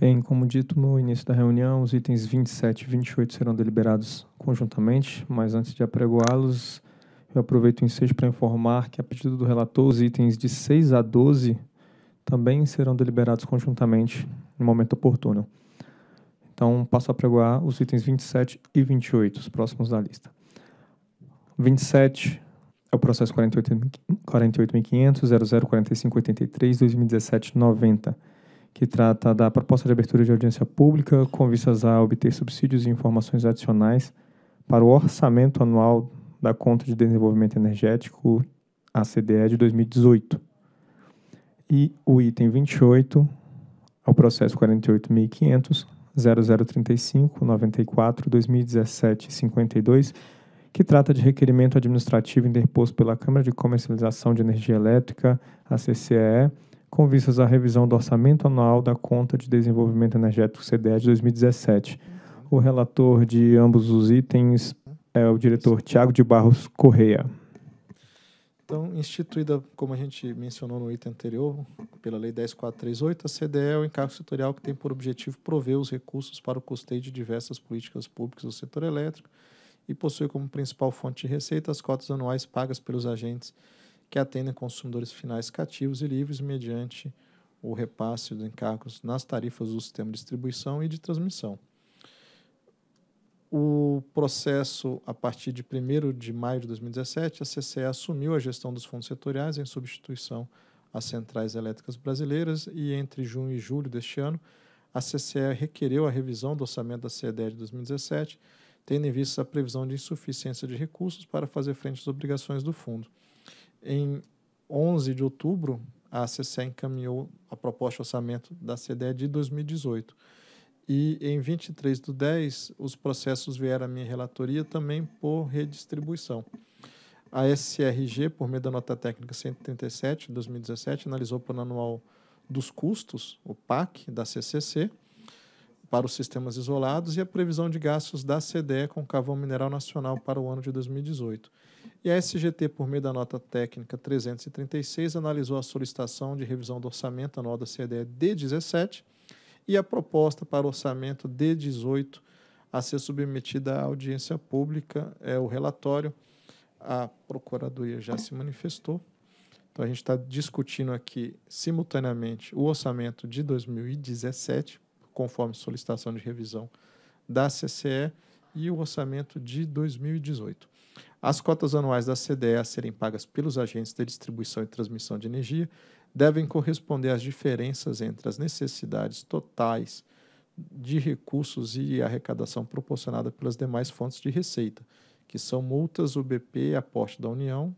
Bem, como dito no início da reunião, os itens 27 e 28 serão deliberados conjuntamente, mas antes de apregoá-los, eu aproveito o ensejo para informar que, a pedido do relator, os itens de 6 a 12 também serão deliberados conjuntamente no momento oportuno. Então, passo a apregoar os itens 27 e 28, os próximos da lista. 27 é o processo 48.500.0045.83.2017.90. 48, que trata da proposta de abertura de audiência pública com vistas a obter subsídios e informações adicionais para o orçamento anual da Conta de Desenvolvimento Energético, a CDE, de 2018. E o item 28 ao processo 48.500, 0035, 94, 2017, 52, que trata de requerimento administrativo interposto pela Câmara de Comercialização de Energia Elétrica, a CCEE, com vistas à revisão do orçamento anual da Conta de Desenvolvimento Energético CDE de 2017. O relator de ambos os itens é o diretor Tiago de Barros Correia. Então, instituída, como a gente mencionou no item anterior, pela Lei 10438, a CDE é o encargo setorial que tem por objetivo prover os recursos para o custeio de diversas políticas públicas do setor elétrico e possui como principal fonte de receita as cotas anuais pagas pelos agentes que atendem consumidores finais cativos e livres mediante o repasse dos encargos nas tarifas do sistema de distribuição e de transmissão. O processo, a partir de 1 de maio de 2017, a CCE assumiu a gestão dos fundos setoriais em substituição às centrais elétricas brasileiras e entre junho e julho deste ano, a CCE requereu a revisão do orçamento da CEDE de 2017, tendo em vista a previsão de insuficiência de recursos para fazer frente às obrigações do fundo. Em 11 de outubro, a CCE encaminhou a proposta de orçamento da CDE de 2018. E em 23 do 10, os processos vieram à minha relatoria também por redistribuição. A SRG, por meio da nota técnica 137 de 2017, analisou o plano anual dos custos, o PAC, da CCC, para os sistemas isolados e a previsão de gastos da CDE com carvão mineral nacional para o ano de 2018. E a SGT, por meio da nota técnica 336, analisou a solicitação de revisão do orçamento anual da CDE D17 e a proposta para o orçamento D18 a ser submetida à audiência pública. É o relatório, a Procuradoria já se manifestou. Então, a gente está discutindo aqui simultaneamente o orçamento de 2017, conforme solicitação de revisão da CCE, e o orçamento de 2018. As cotas anuais da CDE a serem pagas pelos agentes de distribuição e transmissão de energia devem corresponder às diferenças entre as necessidades totais de recursos e arrecadação proporcionada pelas demais fontes de receita, que são multas, UBP, aporte da União,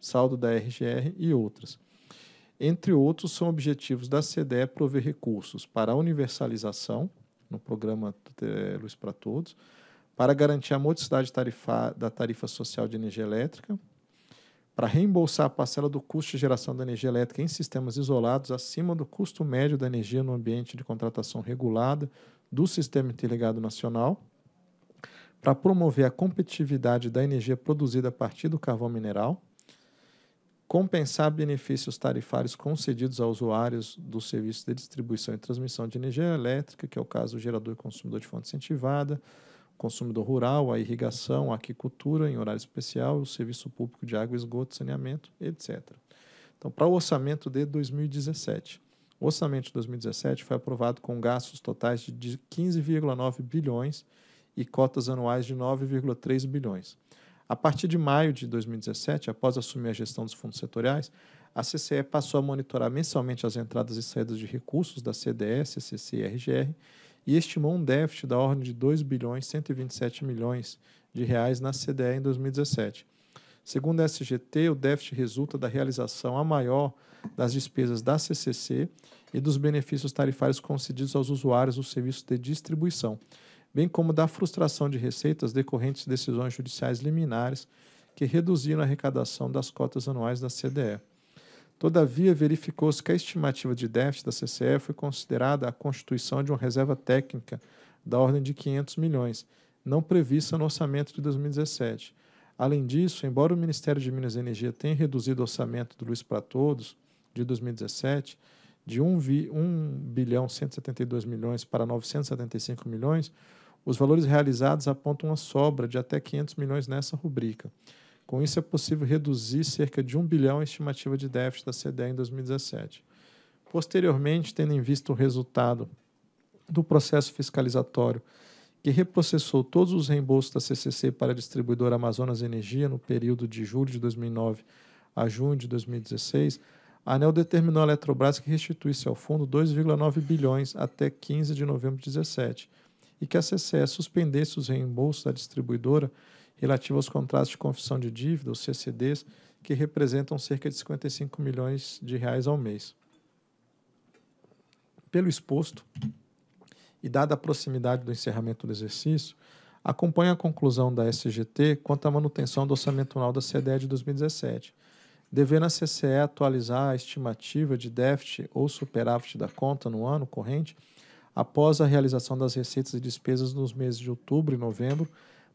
saldo da RGR e outras. Entre outros, são objetivos da CDE prover recursos para a universalização, no programa eh, Luz para Todos, para garantir a modicidade tarifa, da tarifa social de energia elétrica, para reembolsar a parcela do custo de geração da energia elétrica em sistemas isolados acima do custo médio da energia no ambiente de contratação regulada do Sistema Interligado Nacional, para promover a competitividade da energia produzida a partir do carvão mineral, compensar benefícios tarifários concedidos a usuários do serviço de distribuição e transmissão de energia elétrica, que é o caso do gerador e consumidor de fonte incentivada, consumidor rural, a irrigação, a aquicultura em horário especial, o serviço público de água, esgoto, saneamento, etc. Então, para o orçamento de 2017. O orçamento de 2017 foi aprovado com gastos totais de 15,9 bilhões e cotas anuais de 9,3 bilhões. A partir de maio de 2017, após assumir a gestão dos fundos setoriais, a CCE passou a monitorar mensalmente as entradas e saídas de recursos da CDS, CCE e RGR e estimou um déficit da ordem de 2 bilhões 127 milhões de reais na CDE em 2017. Segundo a SGT, o déficit resulta da realização a maior das despesas da CCC e dos benefícios tarifários concedidos aos usuários do serviço de distribuição, bem como da frustração de receitas decorrentes de decisões judiciais liminares que reduziram a arrecadação das cotas anuais da CDE. Todavia, verificou-se que a estimativa de déficit da CCE foi considerada a constituição de uma reserva técnica da ordem de 500 milhões, não prevista no orçamento de 2017. Além disso, embora o Ministério de Minas e Energia tenha reduzido o orçamento do Luiz para Todos de 2017 de 1, 1 bilhão 172 milhões para 975 milhões, os valores realizados apontam uma sobra de até 500 milhões nessa rubrica. Com isso, é possível reduzir cerca de 1 bilhão a estimativa de déficit da CDE em 2017. Posteriormente, tendo em vista o resultado do processo fiscalizatório que reprocessou todos os reembolsos da CCC para a distribuidora Amazonas Energia no período de julho de 2009 a junho de 2016, a ANEL determinou à Eletrobras que restituísse ao fundo 2,9 bilhões até 15 de novembro de 2017 e que a CCE suspendesse os reembolsos da distribuidora relativo aos contratos de confissão de dívida, os CCDs, que representam cerca de 55 milhões de reais ao mês. Pelo exposto e dada a proximidade do encerramento do exercício, acompanha a conclusão da SGT quanto à manutenção do orçamento anual da CDE de 2017, devendo a CCE atualizar a estimativa de déficit ou superávit da conta no ano corrente após a realização das receitas e despesas nos meses de outubro e novembro,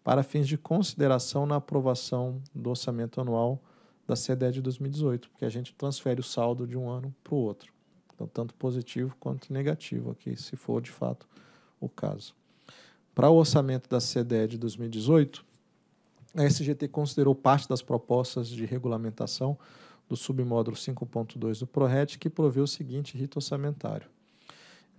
para fins de consideração na aprovação do orçamento anual da CDE de 2018, porque a gente transfere o saldo de um ano para o outro. Então, tanto positivo quanto negativo aqui, se for de fato o caso. Para o orçamento da CDE de 2018, a SGT considerou parte das propostas de regulamentação do submódulo 5.2 do PRORET, que provê o seguinte rito orçamentário.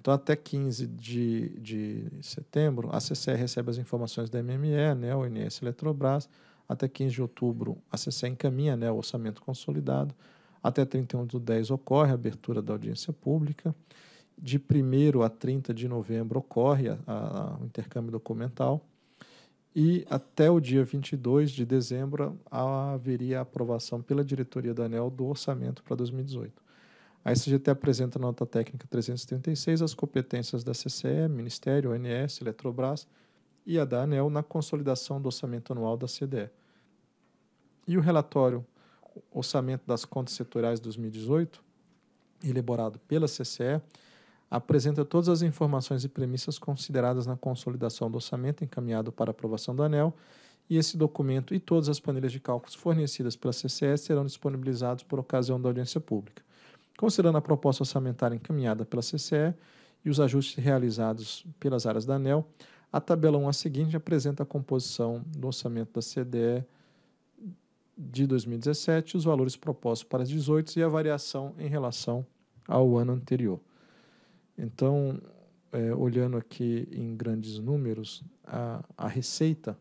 Então, até 15 de, de setembro, a CCE recebe as informações da MME, né, ONS Eletrobras. Até 15 de outubro, a CCE encaminha né, o orçamento consolidado. Até 31 de 10 ocorre a abertura da audiência pública. De 1 a 30 de novembro ocorre a, a, o intercâmbio documental. E até o dia 22 de dezembro haveria a aprovação pela diretoria da ANEL do orçamento para 2018. A SGT apresenta nota técnica 336 as competências da CCE, Ministério, ONS, Eletrobras e a da ANEL na consolidação do orçamento anual da CDE. E o relatório Orçamento das Contas Setoriais 2018, elaborado pela CCE, apresenta todas as informações e premissas consideradas na consolidação do orçamento encaminhado para aprovação da ANEL, e esse documento e todas as planilhas de cálculos fornecidas pela CCE serão disponibilizados por ocasião da audiência pública. Considerando a proposta orçamentária encaminhada pela CCE e os ajustes realizados pelas áreas da ANEL, a tabela 1 a seguinte apresenta a composição do orçamento da CDE de 2017, os valores propostos para as 18 e a variação em relação ao ano anterior. Então, é, olhando aqui em grandes números, a, a receita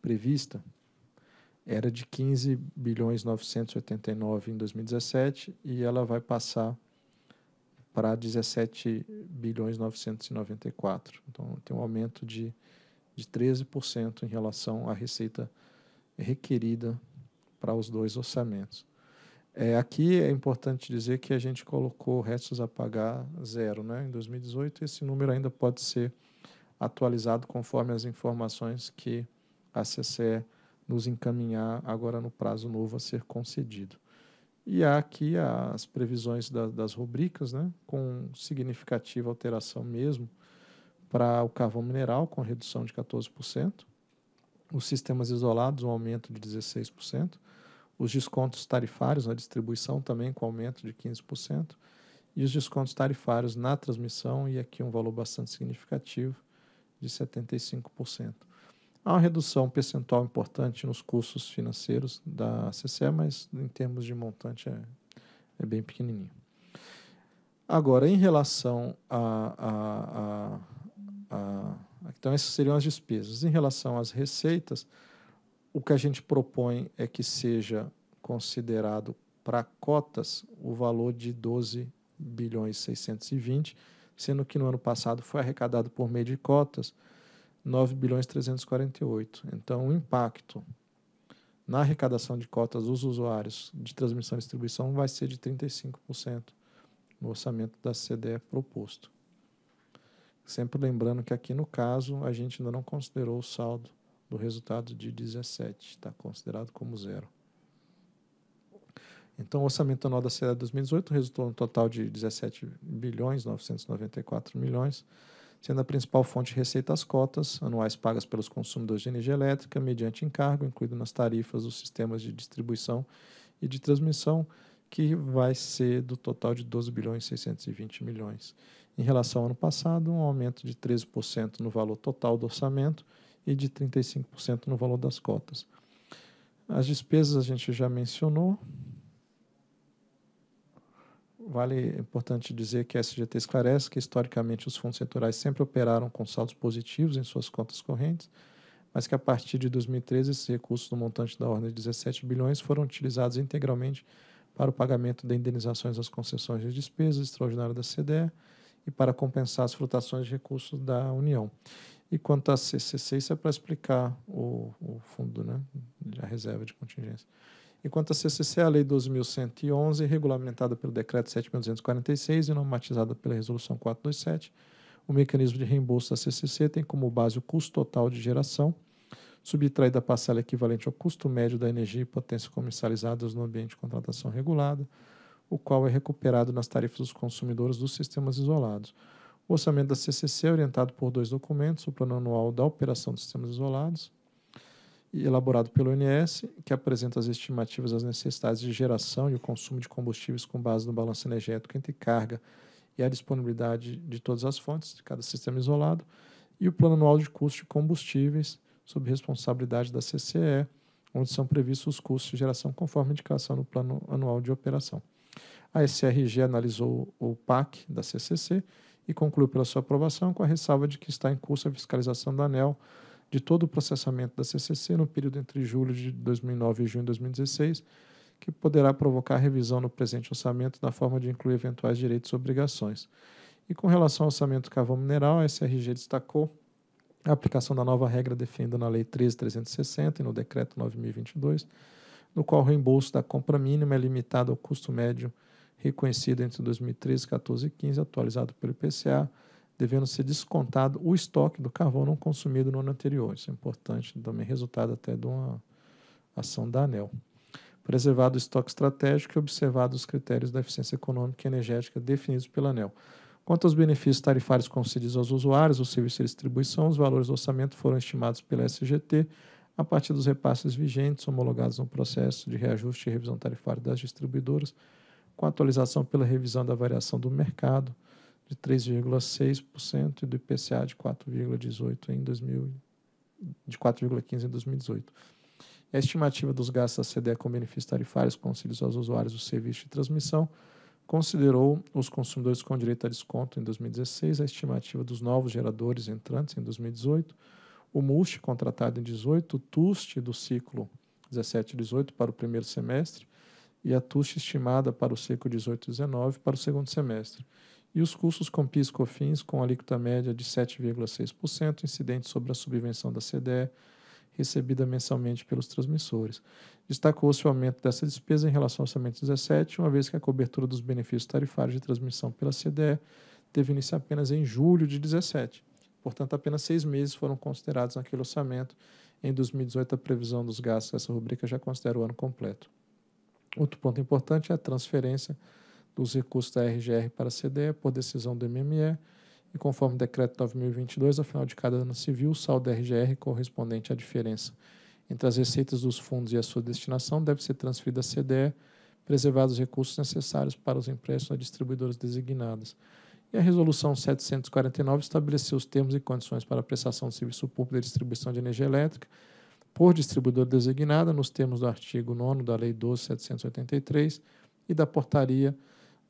prevista era de 15 bilhões 989 em 2017 e ela vai passar para 17 bilhões 994. Então tem um aumento de, de 13% em relação à receita requerida para os dois orçamentos. É, aqui é importante dizer que a gente colocou restos a pagar zero né? em 2018. Esse número ainda pode ser atualizado conforme as informações que a CCE nos encaminhar agora no prazo novo a ser concedido. E há aqui as previsões da, das rubricas, né, com significativa alteração mesmo para o carvão mineral, com redução de 14%, os sistemas isolados, um aumento de 16%, os descontos tarifários na distribuição também com aumento de 15%, e os descontos tarifários na transmissão, e aqui um valor bastante significativo, de 75%. Há uma redução percentual importante nos custos financeiros da CCE, mas em termos de montante é, é bem pequenininho. Agora, em relação a, a, a, a, Então, essas seriam as despesas. Em relação às receitas, o que a gente propõe é que seja considerado para cotas o valor de 12 bilhões 620, sendo que no ano passado foi arrecadado por meio de cotas 9 bilhões 348. Então, o impacto na arrecadação de cotas dos usuários de transmissão e distribuição vai ser de 35% no orçamento da CDE proposto. Sempre lembrando que aqui no caso a gente ainda não considerou o saldo do resultado de 17, está considerado como zero. Então, o orçamento anual da CDE 2018 resultou no total de 17 bilhões 994 milhões sendo a principal fonte de receita as cotas anuais pagas pelos consumidores de energia elétrica mediante encargo, incluído nas tarifas dos sistemas de distribuição e de transmissão, que vai ser do total de 12 bilhões 620 milhões. Em relação ao ano passado, um aumento de 13% no valor total do orçamento e de 35% no valor das cotas. As despesas a gente já mencionou, Vale, é importante dizer que a SGT esclarece que, historicamente, os fundos setoriais sempre operaram com saldos positivos em suas contas correntes, mas que, a partir de 2013, esses recursos no montante da ordem de 17 bilhões foram utilizados integralmente para o pagamento de indenizações às concessões de despesas extraordinárias da CDE e para compensar as frutações de recursos da União. E quanto à CCC, isso é para explicar o, o fundo, né, a reserva de contingência enquanto a CCC é a Lei 12.111, regulamentada pelo Decreto 7.246 e normatizada pela Resolução 427, o mecanismo de reembolso da CCC tem como base o custo total de geração, subtraída a parcela equivalente ao custo médio da energia e potência comercializadas no ambiente de contratação regulada, o qual é recuperado nas tarifas dos consumidores dos sistemas isolados. O orçamento da CCC é orientado por dois documentos, o Plano Anual da Operação dos Sistemas Isolados, elaborado pelo ONS, que apresenta as estimativas das necessidades de geração e o consumo de combustíveis com base no balanço energético entre carga e a disponibilidade de todas as fontes de cada sistema isolado, e o Plano Anual de Custos de Combustíveis, sob responsabilidade da CCE, onde são previstos os custos de geração conforme indicação no Plano Anual de Operação. A SRG analisou o PAC da CCC e concluiu pela sua aprovação com a ressalva de que está em curso a fiscalização da ANEL de todo o processamento da CCC no período entre julho de 2009 e junho de 2016, que poderá provocar revisão no presente orçamento na forma de incluir eventuais direitos e obrigações. E com relação ao orçamento do carvão mineral, a SRG destacou a aplicação da nova regra definida na Lei 13.360 e no Decreto 9.022, no qual o reembolso da compra mínima é limitado ao custo médio reconhecido entre 2013, 14 e 15, atualizado pelo IPCA, devendo ser descontado o estoque do carvão consumido no ano anterior. Isso é importante, também resultado até de uma ação da ANEL. Preservado o estoque estratégico e observado os critérios da eficiência econômica e energética definidos pela ANEL. Quanto aos benefícios tarifários concedidos aos usuários, o serviço de distribuição, os valores do orçamento foram estimados pela SGT a partir dos repasses vigentes homologados no processo de reajuste e revisão tarifária das distribuidoras, com atualização pela revisão da variação do mercado, de 3,6% e do IPCA de 4,18 em 2000, de 4,15 em 2018. A estimativa dos gastos da CDE com benefícios tarifários concedidos aos usuários do serviço de transmissão considerou os consumidores com direito a desconto em 2016, a estimativa dos novos geradores entrantes em 2018, o MUST contratado em 2018, o TUST do ciclo 17 18 para o primeiro semestre e a TUST estimada para o ciclo 18 19 para o segundo semestre e os custos com PIS e COFINS com alíquota média de 7,6%, incidente sobre a subvenção da CDE recebida mensalmente pelos transmissores. Destacou-se o aumento dessa despesa em relação ao orçamento 17, uma vez que a cobertura dos benefícios tarifários de transmissão pela CDE teve início apenas em julho de 17. Portanto, apenas seis meses foram considerados naquele orçamento. Em 2018, a previsão dos gastos dessa rubrica já considera o ano completo. Outro ponto importante é a transferência dos recursos da RGR para a CDE por decisão do MME e conforme o decreto 9.022, ao final de cada ano civil, o saldo da RGR correspondente à diferença entre as receitas dos fundos e a sua destinação deve ser transferido à CDE, preservados os recursos necessários para os empréstimos a distribuidoras designadas. E a Resolução 749 estabeleceu os termos e condições para a prestação de serviço público de distribuição de energia elétrica por distribuidora designada, nos termos do artigo 9 da Lei 12.783 e da Portaria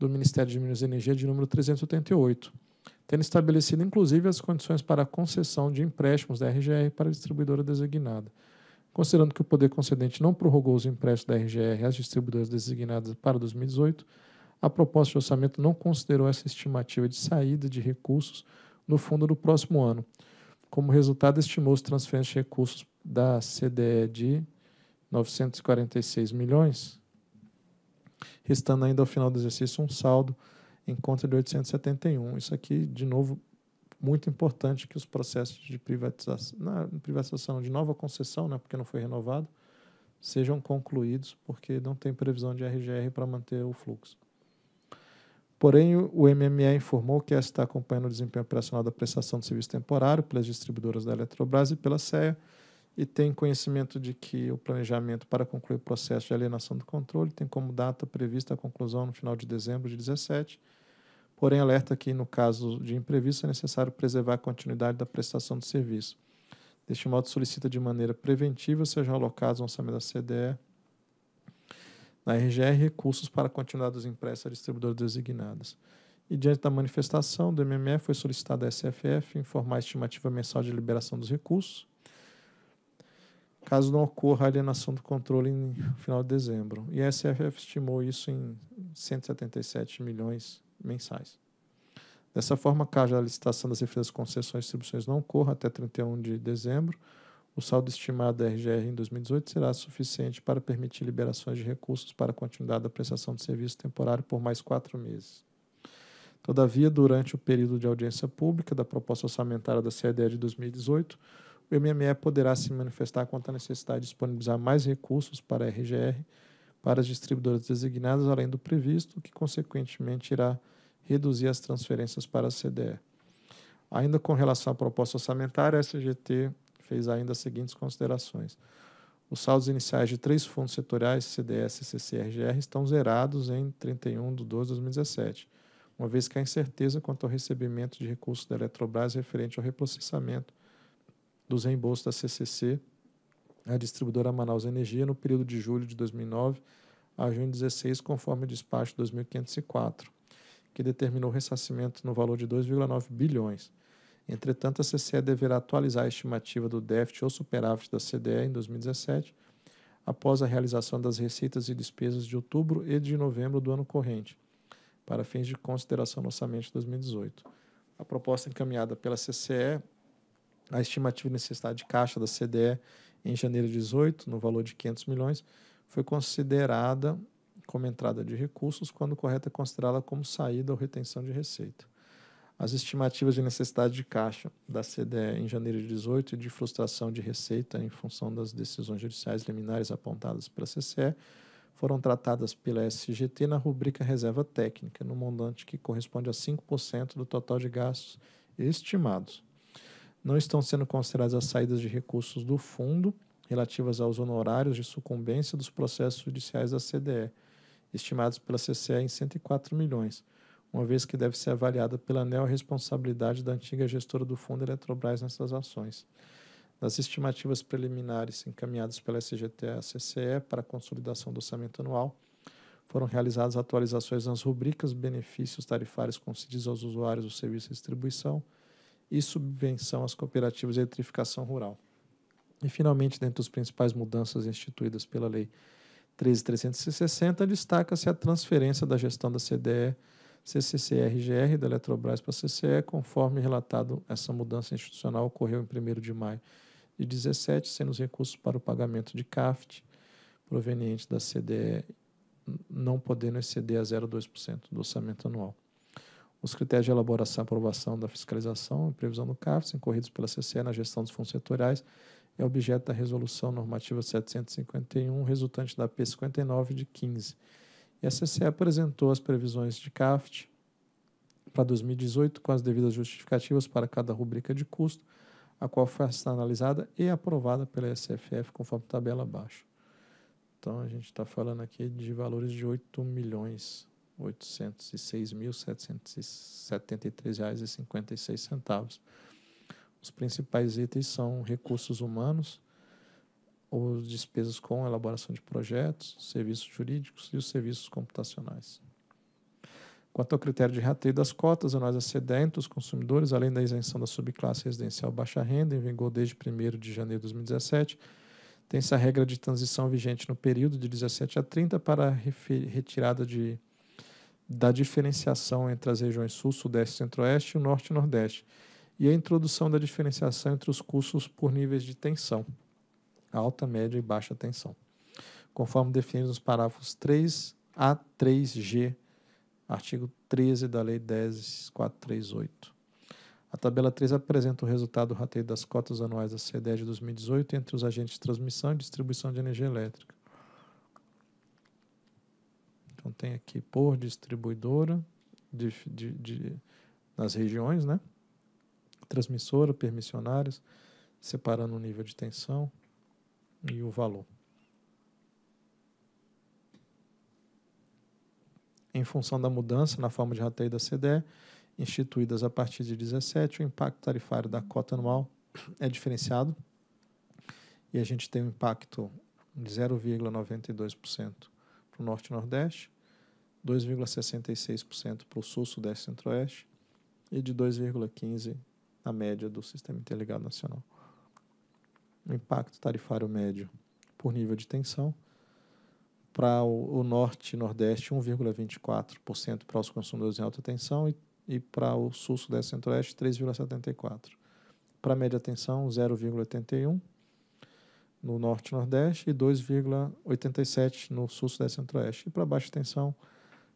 do Ministério de Minas e Energia de número 388, tendo estabelecido inclusive as condições para a concessão de empréstimos da RGR para a distribuidora designada. Considerando que o poder concedente não prorrogou os empréstimos da RGR às distribuidoras designadas para 2018, a proposta de orçamento não considerou essa estimativa de saída de recursos no fundo do próximo ano. Como resultado, estimou os transferências de recursos da CDE de 946 milhões restando ainda ao final do exercício um saldo em conta de 871. Isso aqui, de novo, muito importante que os processos de privatização, na privatização de nova concessão, né, porque não foi renovado, sejam concluídos, porque não tem previsão de RGR para manter o fluxo. Porém, o MME informou que está acompanhando o desempenho operacional da prestação de serviço temporário pelas distribuidoras da Eletrobras e pela CEA, e tem conhecimento de que o planejamento para concluir o processo de alienação do controle tem como data prevista a conclusão no final de dezembro de 2017, Porém, alerta que, no caso de imprevisto, é necessário preservar a continuidade da prestação do serviço. Deste modo, solicita de maneira preventiva sejam alocados no orçamento da CDE, na RGR, recursos para continuar dos empréstimos a distribuidores designadas. E diante da manifestação do MME, foi solicitada à SFF informar a estimativa mensal de liberação dos recursos, caso não ocorra alienação do controle no final de dezembro. E a SFF estimou isso em 177 milhões mensais. Dessa forma, caso a licitação das empresas concessões e distribuições não ocorra até 31 de dezembro, o saldo estimado da RGR em 2018 será suficiente para permitir liberações de recursos para a continuidade da prestação de serviço temporário por mais quatro meses. Todavia, durante o período de audiência pública da proposta orçamentária da CDE de 2018, o MME poderá se manifestar quanto à necessidade de disponibilizar mais recursos para a RGR para as distribuidoras designadas, além do previsto, que consequentemente irá reduzir as transferências para a CDE. Ainda com relação à proposta orçamentária, a SGT fez ainda as seguintes considerações. Os saldos iniciais de três fundos setoriais, CDS, CC e RGR, estão zerados em 31 de 12 de 2017, uma vez que há incerteza quanto ao recebimento de recursos da Eletrobras referente ao reprocessamento dos reembolsos da CCC à distribuidora Manaus Energia no período de julho de 2009 a junho de 2016, conforme o despacho 2504, que determinou ressarcimento no valor de 2,9 bilhões. Entretanto, a CCE deverá atualizar a estimativa do déficit ou superávit da CDE em 2017, após a realização das receitas e despesas de outubro e de novembro do ano corrente, para fins de consideração no orçamento de 2018. A proposta encaminhada pela CCE a estimativa de necessidade de caixa da CDE em janeiro de 18, no valor de 500 milhões, foi considerada como entrada de recursos, quando correto é considerá-la como saída ou retenção de receita. As estimativas de necessidade de caixa da CDE em janeiro de 18 e de frustração de receita em função das decisões judiciais liminares apontadas pela CCE foram tratadas pela SGT na rubrica reserva técnica, no montante que corresponde a 5% do total de gastos estimados. Não estão sendo consideradas as saídas de recursos do fundo relativas aos honorários de sucumbência dos processos judiciais da CDE, estimados pela CCE em 104 milhões, uma vez que deve ser avaliada pela neorresponsabilidade da antiga gestora do fundo Eletrobras nessas ações. Nas estimativas preliminares encaminhadas pela SGT à CCE para a consolidação do orçamento anual, foram realizadas atualizações nas rubricas benefícios tarifários concedidos aos usuários do serviço de distribuição, e subvenção às cooperativas de eletrificação rural. E, finalmente, dentre as principais mudanças instituídas pela Lei 13.360, destaca-se a transferência da gestão da CDE CCCRGR da Eletrobras para a CCE, conforme relatado, essa mudança institucional ocorreu em 1 de maio de 17, sendo os recursos para o pagamento de CAFT provenientes da CDE não podendo exceder a 0,2% do orçamento anual. Os critérios de elaboração e aprovação da fiscalização e previsão do CAFES, incorridos pela CCE na gestão dos fundos setoriais, é objeto da Resolução Normativa 751, resultante da P59 de 15. E a CCE apresentou as previsões de CAFT para 2018 com as devidas justificativas para cada rubrica de custo, a qual foi analisada e aprovada pela SFF conforme tabela abaixo. Então a gente está falando aqui de valores de 8 milhões 806.773,56 reais. Os principais itens são recursos humanos, as despesas com elaboração de projetos, serviços jurídicos e os serviços computacionais. Quanto ao critério de rateio das cotas, nós excedentes, os consumidores, além da isenção da subclasse residencial baixa renda, em vigor desde 1 de janeiro de 2017, tem-se a regra de transição vigente no período de 17 a 30 para retirada de da diferenciação entre as regiões Sul, Sudeste, Centro-Oeste e o Norte e Nordeste, e a introdução da diferenciação entre os cursos por níveis de tensão, alta, média e baixa tensão, conforme definidos nos parágrafos 3 a 3G, artigo 13 da Lei 10438. A tabela 3 apresenta o resultado do rateio das cotas anuais da CEDED de 2018 entre os agentes de transmissão e distribuição de energia elétrica. Então tem aqui por distribuidora de, de, de, nas regiões, né? Transmissora, permissionárias, separando o nível de tensão e o valor. Em função da mudança na forma de rateio da CDE, instituídas a partir de 17, o impacto tarifário da cota anual é diferenciado e a gente tem um impacto de 0,92% para o Norte e Nordeste, 2,66% para o Sul, Sudeste e Centro-Oeste e de 2,15% na média do Sistema Interligado Nacional. O impacto tarifário médio por nível de tensão para o, Norte e Nordeste, 1,24% para os consumidores em alta tensão e, e para o Sul, Sudeste e Centro-Oeste, 3,74%. Para a média tensão, 0,81% no Norte e Nordeste e 2,87% no Sul, Sudeste e Centro-Oeste. E para baixa tensão,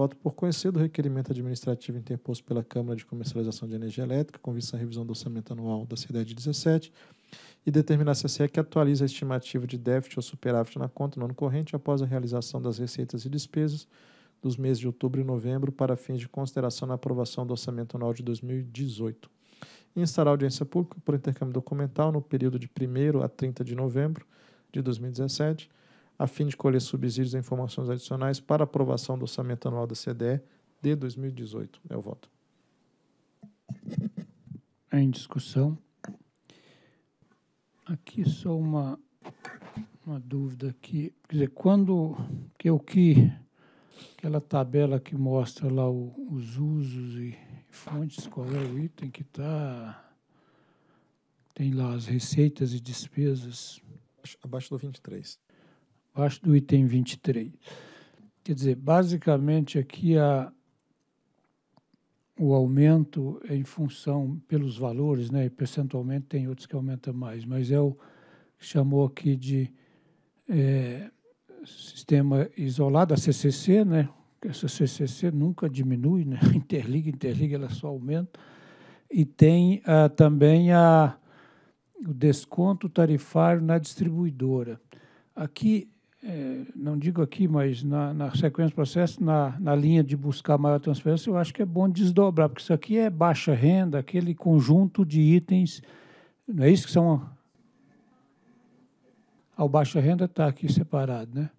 Voto por conhecer do requerimento administrativo interposto pela Câmara de Comercialização de Energia Elétrica, com vista à revisão do orçamento anual da CIDED 17, e determinar se a CCE que atualiza a estimativa de déficit ou superávit na conta no ano corrente após a realização das receitas e despesas dos meses de outubro e novembro para fins de consideração na aprovação do orçamento anual de 2018. Instará instar a audiência pública por intercâmbio documental no período de 1 a 30 de novembro de 2017 a fim de colher subsídios e informações adicionais para aprovação do orçamento anual da CDE de 2018. É o voto. Em discussão. Aqui só uma, uma dúvida aqui quer dizer, quando que o que aquela tabela que mostra lá o, os usos e fontes, qual é o item que está tem lá as receitas e despesas abaixo do 23 abaixo do item 23. Quer dizer, basicamente aqui a, o aumento é em função pelos valores, né? E percentualmente tem outros que aumentam mais, mas é o que chamou aqui de é, sistema isolado, a CCC, né? Essa CCC nunca diminui, né? Interliga, interliga, ela só aumenta. E tem ah, também a, o desconto tarifário na distribuidora. Aqui é, não digo aqui, mas na, na sequência do processo, na, na linha de buscar maior transferência, eu acho que é bom desdobrar, porque isso aqui é baixa renda, aquele conjunto de itens, não é isso que são. ao baixa renda está aqui separado, né?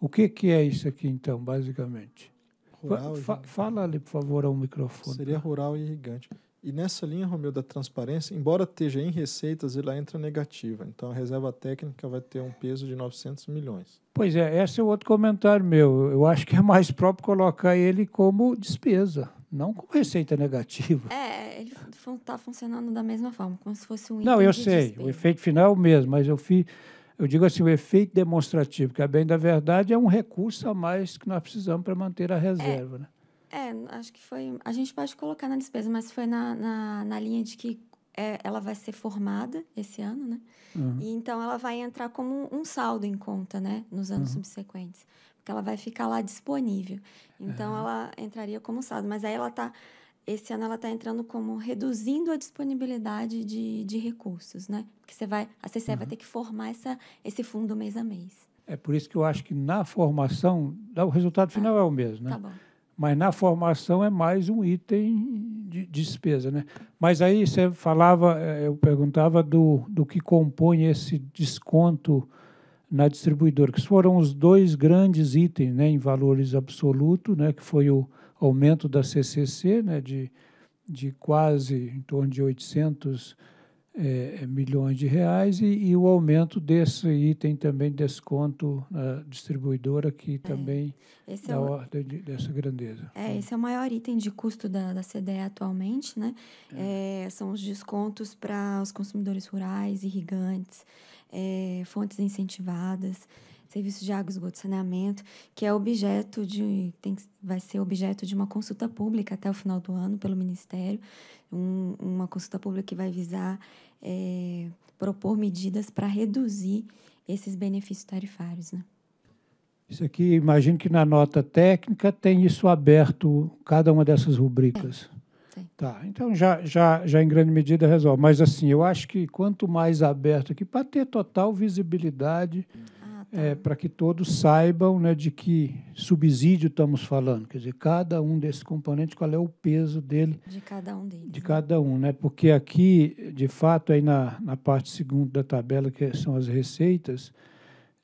O que, que é isso aqui, então, basicamente? Rural, Fa, fala ali, por favor, ao microfone. Seria rural e irrigante. E nessa linha, Romeu, da transparência, embora esteja em receitas, ela entra negativa. Então, a reserva técnica vai ter um peso de 900 milhões. Pois é, esse é outro comentário meu. Eu acho que é mais próprio colocar ele como despesa, não como receita negativa. É, ele está funcionando da mesma forma, como se fosse um Não, eu sei, despesa. o efeito final é o mesmo, mas eu fiz... Eu digo assim, o efeito demonstrativo, que a é bem da verdade é um recurso a mais que nós precisamos para manter a é, reserva. É. Né? É, acho que foi. A gente pode colocar na despesa, mas foi na, na, na linha de que é, ela vai ser formada esse ano, né? Uhum. E então ela vai entrar como um saldo em conta, né? Nos anos uhum. subsequentes. Porque ela vai ficar lá disponível. Então é. ela entraria como saldo. Mas aí ela tá. Esse ano ela está entrando como reduzindo a disponibilidade de, de recursos, né? Porque você vai, a CCE uhum. vai ter que formar essa, esse fundo mês a mês. É por isso que eu acho que na formação, o resultado final ah, é o mesmo, né? Tá bom mas na formação é mais um item de despesa. Né? Mas aí você falava, eh, eu perguntava do, do que compõe esse desconto na distribuidora, que foram os dois grandes itens né, em valores absolutos, né, que foi o aumento da CCC né, de, de quase em torno de 800 é, é, milhões de reais e, e, o aumento desse item também desconto na distribuidora que é, também é. dá é o, ordem de, dessa grandeza. É, esse é o maior item de custo da, da CDE atualmente, né? É. é. são os descontos para os consumidores rurais, irrigantes, fontes incentivadas serviço de água, esgoto, saneamento, que é objeto de tem, vai ser objeto de uma consulta pública até o final do ano pelo Ministério, um, uma consulta pública que vai visar é, propor medidas para reduzir esses benefícios tarifários, né? Isso aqui, imagino que na nota técnica tem isso aberto, cada uma dessas rubricas. É, tá, então já, já, já em grande medida resolve. Mas assim, eu acho que quanto mais aberto aqui, para ter total visibilidade é, para que todos saibam né, de que subsídio estamos falando. Quer dizer, cada um desses componentes, qual é o peso dele. De cada um deles. De né? cada um, né? Porque aqui, de fato, aí na, na parte segunda da tabela, que são as receitas,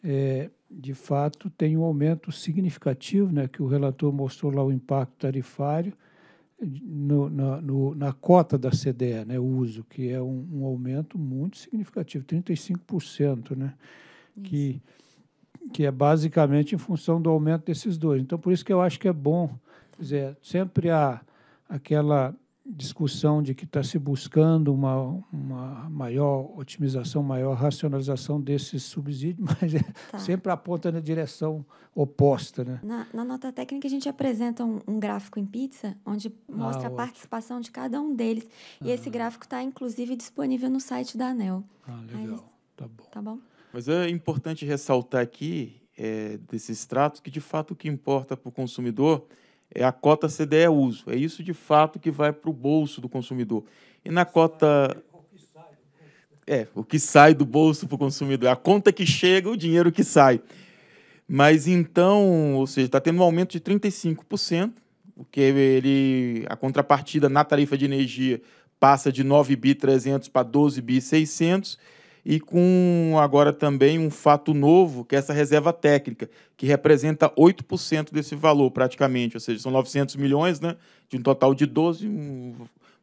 é, de fato tem um aumento significativo, né, que o relator mostrou lá o impacto tarifário no, na, no, na cota da CDE, né, o uso, que é um, um aumento muito significativo, 35%, né, Isso. que que é basicamente em função do aumento desses dois. Então, por isso que eu acho que é bom, quer dizer, sempre há aquela discussão de que está se buscando uma, uma maior otimização, maior racionalização desses subsídios, mas é tá. sempre aponta na direção oposta. Né? Na, na nota técnica, a gente apresenta um, um gráfico em pizza, onde mostra ah, a participação de cada um deles. Ah. E esse ah. gráfico está, inclusive, disponível no site da ANEL. Ah, legal. Aí, tá bom. Tá bom? Mas é importante ressaltar aqui, é, desses extratos, que de fato o que importa para o consumidor é a cota CDE uso. É isso de fato que vai para o bolso do consumidor. E na cota. É, o que sai do bolso para o consumidor. É a conta que chega, o dinheiro que sai. Mas então, ou seja, está tendo um aumento de 35%, o que ele. A contrapartida na tarifa de energia passa de 9,300 para 12,600 e com agora também um fato novo, que é essa reserva técnica, que representa 8% desse valor praticamente, ou seja, são 900 milhões, né, de um total de 12, um,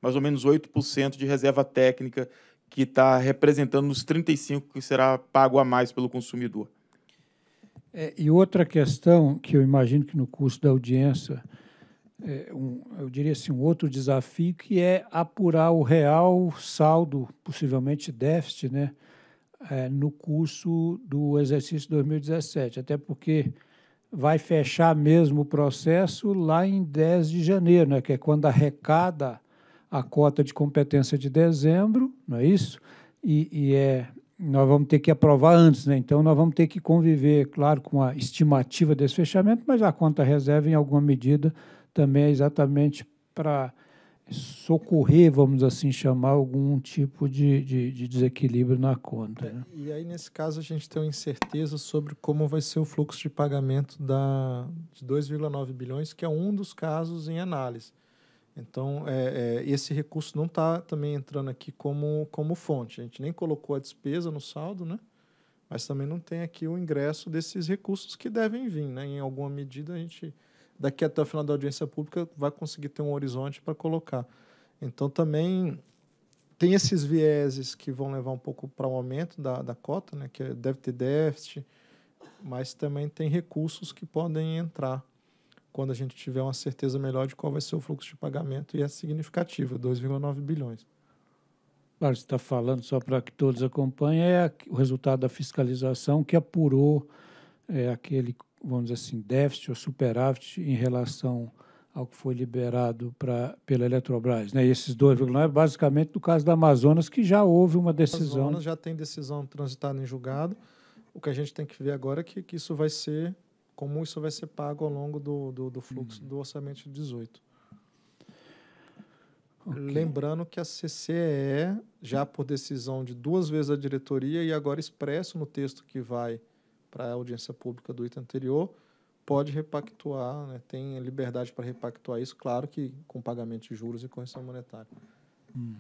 mais ou menos 8% de reserva técnica que está representando os 35 que será pago a mais pelo consumidor. É, e outra questão que eu imagino que no curso da audiência é um, eu diria assim, um outro desafio que é apurar o real saldo, possivelmente déficit, né, é, no curso do exercício 2017, até porque vai fechar mesmo o processo lá em 10 de janeiro, né, que é quando arrecada a cota de competência de dezembro, não é isso? E, e é, nós vamos ter que aprovar antes, né? então nós vamos ter que conviver, claro, com a estimativa desse fechamento, mas a conta reserva, em alguma medida, também é exatamente para socorrer, vamos assim chamar, algum tipo de, de, de desequilíbrio na conta. Né? É, e aí, nesse caso, a gente tem uma incerteza sobre como vai ser o fluxo de pagamento da, de 2,9 bilhões, que é um dos casos em análise. Então, é, é, esse recurso não está também entrando aqui como, como fonte. A gente nem colocou a despesa no saldo, né? mas também não tem aqui o ingresso desses recursos que devem vir. Né? Em alguma medida, a gente daqui até o final da audiência pública vai conseguir ter um horizonte para colocar. Então, também tem esses vieses que vão levar um pouco para o um aumento da, da cota, né, que é, deve ter déficit, mas também tem recursos que podem entrar quando a gente tiver uma certeza melhor de qual vai ser o fluxo de pagamento, e é significativo, 2,9 bilhões. Claro, você está falando, só para que todos acompanhem, é o resultado da fiscalização que apurou é, aquele vamos dizer assim, déficit ou superávit em relação ao que foi liberado pra, pela Eletrobras. Né? E esses 2,9 é basicamente do caso da Amazonas, que já houve uma decisão. A Amazonas já tem decisão transitada em julgado. O que a gente tem que ver agora é que, que isso vai ser, como isso vai ser pago ao longo do, do, do fluxo hum. do orçamento de 18. Okay. Lembrando que a CCE, já por decisão de duas vezes a diretoria e agora expresso no texto que vai para a audiência pública do item anterior, pode repactuar, né? tem liberdade para repactuar isso, claro que com pagamento de juros e correção monetária. Uhum.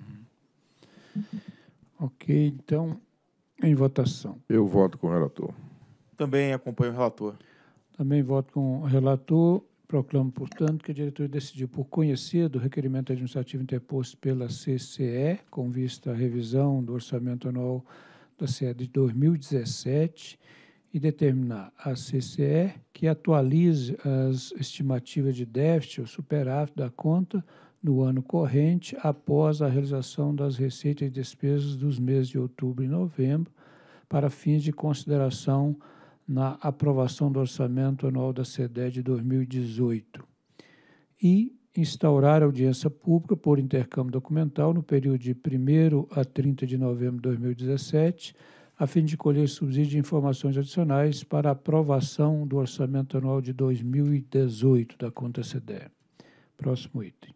Ok, então, em votação. Eu voto com o relator. Também acompanho o relator. Também voto com o relator. Proclamo, portanto, que a diretoria decidiu por conhecer do requerimento administrativo interposto pela CCE, com vista à revisão do orçamento anual da CE de 2017 e determinar a CCE que atualize as estimativas de déficit ou superávit da conta no ano corrente após a realização das receitas e despesas dos meses de outubro e novembro para fins de consideração na aprovação do orçamento anual da CDE de 2018 e instaurar audiência pública por intercâmbio documental no período de 1 a 30 de novembro de 2017 a fim de colher subsídios de informações adicionais para aprovação do orçamento anual de 2018 da conta CDE. Próximo item.